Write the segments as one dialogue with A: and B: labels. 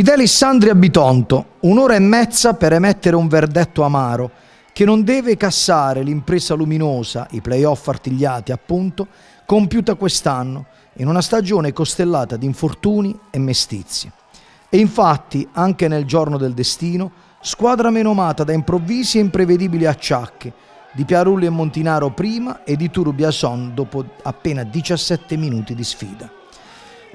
A: Fidelis Sandri a Bitonto, un'ora e mezza per emettere un verdetto amaro che non deve cassare l'impresa luminosa, i playoff artigliati appunto, compiuta quest'anno in una stagione costellata di infortuni e mestizie. E infatti, anche nel giorno del destino, squadra menomata da improvvisi e imprevedibili acciacche, di Piarulli e Montinaro prima e di Turbiason dopo appena 17 minuti di sfida.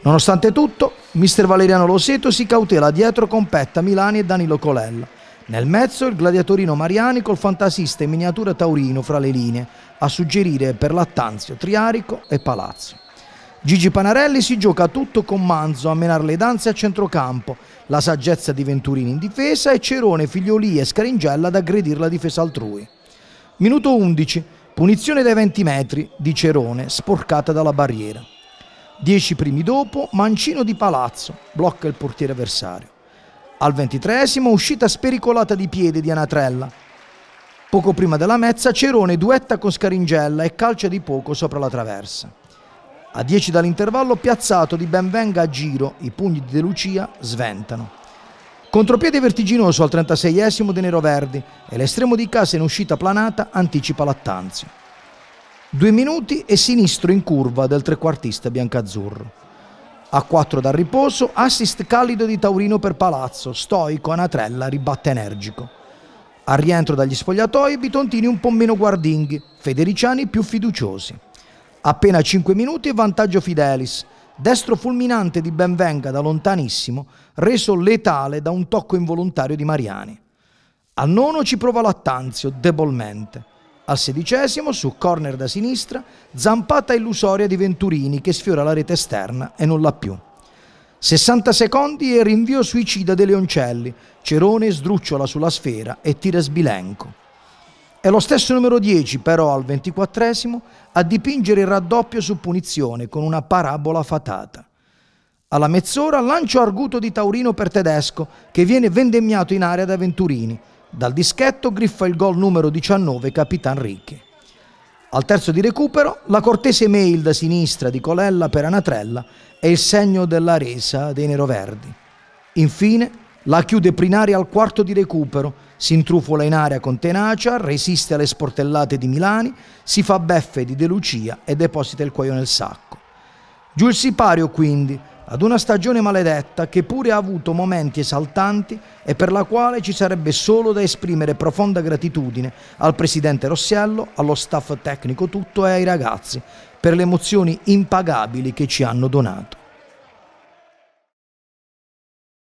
A: Nonostante tutto, mister Valeriano Loseto si cautela dietro con Petta, Milani e Danilo Colella. Nel mezzo il gladiatorino Mariani col fantasista in miniatura taurino fra le linee, a suggerire per Lattanzio, Triarico e Palazzo. Gigi Panarelli si gioca tutto con Manzo a menare le danze a centrocampo, la saggezza di Venturini in difesa e Cerone, Figlioli e Scaringella ad aggredire la difesa altrui. Minuto 11, punizione dai 20 metri di Cerone, sporcata dalla barriera. Dieci primi dopo, mancino di Palazzo, blocca il portiere avversario. Al ventitreesimo, uscita spericolata di piede di Anatrella. Poco prima della mezza, Cerone duetta con Scaringella e calcia di poco sopra la traversa. A dieci dall'intervallo, piazzato di benvenga a giro, i pugni di De Lucia sventano. Contropiede vertiginoso al trentaseiesimo De Nero Verdi e l'estremo di casa in uscita planata anticipa Lattanzio. Due minuti e sinistro in curva del trequartista biancazzurro. A quattro dal riposo, assist calido di Taurino per Palazzo, stoico, Anatrella, ribatte energico. Al rientro dagli spogliatoi, Bitontini un po' meno guardinghi, Federiciani più fiduciosi. Appena 5 minuti e vantaggio Fidelis, destro fulminante di Benvenga da lontanissimo, reso letale da un tocco involontario di Mariani. Al nono ci prova Lattanzio, debolmente. Al sedicesimo, su corner da sinistra, zampata illusoria di Venturini che sfiora la rete esterna e non l'ha più. 60 secondi e rinvio suicida dei Leoncelli. Cerone sdrucciola sulla sfera e tira sbilenco. È lo stesso numero 10, però, al ventiquattresimo, a dipingere il raddoppio su punizione con una parabola fatata. Alla mezz'ora lancio arguto di Taurino per Tedesco, che viene vendemmiato in area da Venturini dal dischetto griffa il gol numero 19 Capitan Ricchi. Al terzo di recupero, la cortese mail da sinistra di Colella per Anatrella è il segno della resa dei neroverdi. Infine, la chiude Prinari al quarto di recupero, si intrufola in area con tenacia, resiste alle sportellate di Milani, si fa beffe di De Lucia e deposita il cuoio nel sacco. Giù il sipario quindi, ad una stagione maledetta che pure ha avuto momenti esaltanti e per la quale ci sarebbe solo da esprimere profonda gratitudine al presidente Rossiello, allo staff tecnico tutto e ai ragazzi per le emozioni impagabili che ci hanno donato.